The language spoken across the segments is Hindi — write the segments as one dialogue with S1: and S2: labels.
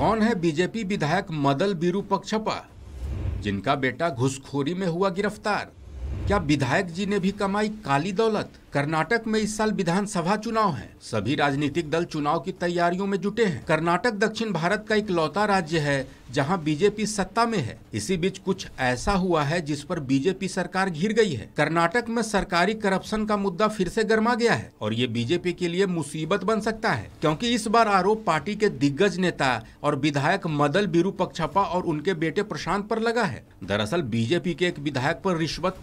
S1: कौन है बीजेपी विधायक मदल बीरू पक्षपा जिनका बेटा घुसखोरी में हुआ गिरफ्तार क्या विधायक जी ने भी कमाई काली दौलत कर्नाटक में इस साल विधानसभा चुनाव है सभी राजनीतिक दल चुनाव की तैयारियों में जुटे हैं कर्नाटक दक्षिण भारत का एक लौता राज्य है जहां बीजेपी सत्ता में है इसी बीच कुछ ऐसा हुआ है जिस पर बीजेपी सरकार घिर गई है कर्नाटक में सरकारी करप्शन का मुद्दा फिर से गर्मा गया है और ये बीजेपी के लिए मुसीबत बन सकता है क्योंकि इस बार आरोप पार्टी के दिग्गज नेता और विधायक मदल बिरू पक्षपा और उनके बेटे प्रशांत पर लगा है दरअसल बीजेपी के एक विधायक पर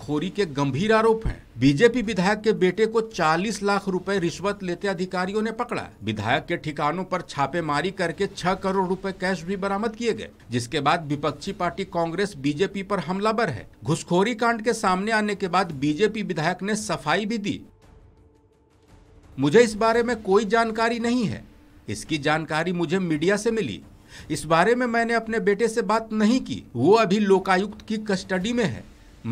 S1: खोरी के गंभीर आरोप है बीजेपी विधायक के बेटे को 40 लाख रुपए रिश्वत लेते अधिकारियों ने पकड़ा विधायक के ठिकानों पर छापेमारी करके 6 करोड़ रुपए कैश भी बरामद किए गए जिसके बाद विपक्षी पार्टी कांग्रेस बीजेपी पर हमलावर है घुसखोरी कांड के सामने आने के बाद बीजेपी विधायक ने सफाई भी दी मुझे इस बारे में कोई जानकारी नहीं है इसकी जानकारी मुझे मीडिया से मिली इस बारे में मैंने अपने बेटे से बात नहीं की वो अभी लोकायुक्त की कस्टडी में है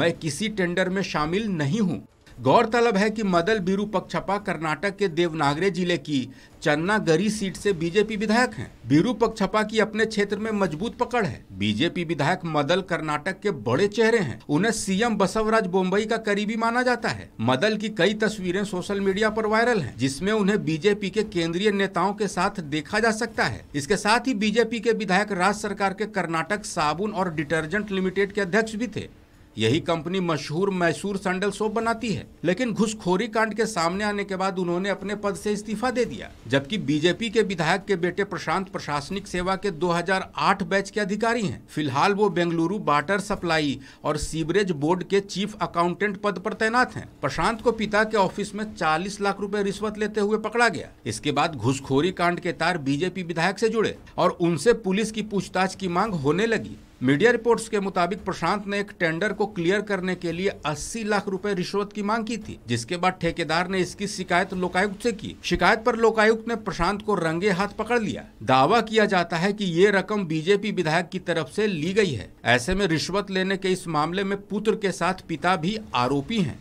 S1: मैं किसी टेंडर में शामिल नहीं हूँ गौरतलब है कि मदल बीरू पक्षपा कर्नाटक के देवनागरे जिले की चन्नागरी सीट से बीजेपी विधायक हैं। बीरू पक्षपा की अपने क्षेत्र में मजबूत पकड़ है बीजेपी विधायक मदल कर्नाटक के बड़े चेहरे हैं उन्हें सीएम बसवराज बोम्बई का करीबी माना जाता है मदल की कई तस्वीरें सोशल मीडिया पर वायरल हैं, जिसमें उन्हें बीजेपी के केंद्रीय नेताओं के साथ देखा जा सकता है इसके साथ ही बीजेपी के विधायक राज्य सरकार के कर्नाटक साबुन और डिटर्जेंट लिमिटेड के अध्यक्ष भी थे यही कंपनी मशहूर मैसूर सैंडल सोप बनाती है लेकिन घुसखोरी कांड के सामने आने के बाद उन्होंने अपने पद से इस्तीफा दे दिया जबकि बीजेपी के विधायक के बेटे प्रशांत प्रशासनिक सेवा के 2008 बैच के अधिकारी हैं फिलहाल वो बेंगलुरु वाटर सप्लाई और सीवरेज बोर्ड के चीफ अकाउंटेंट पद पर तैनात है प्रशांत को पिता के ऑफिस में चालीस लाख रूपए रिश्वत लेते हुए पकड़ा गया इसके बाद घुसखोरी कांड के तार बीजेपी विधायक ऐसी जुड़े और उनसे पुलिस की पूछताछ की मांग होने लगी मीडिया रिपोर्ट्स के मुताबिक प्रशांत ने एक टेंडर को क्लियर करने के लिए 80 लाख रुपए रिश्वत की मांग की थी जिसके बाद ठेकेदार ने इसकी शिकायत लोकायुक्त से की शिकायत पर लोकायुक्त ने प्रशांत को रंगे हाथ पकड़ लिया दावा किया जाता है कि ये रकम बीजेपी विधायक की तरफ से ली गई है ऐसे में रिश्वत लेने के इस मामले में पुत्र के साथ पिता भी आरोपी है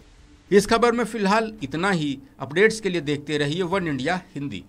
S1: इस खबर में फिलहाल इतना ही अपडेट्स के लिए देखते रहिए वन इंडिया हिंदी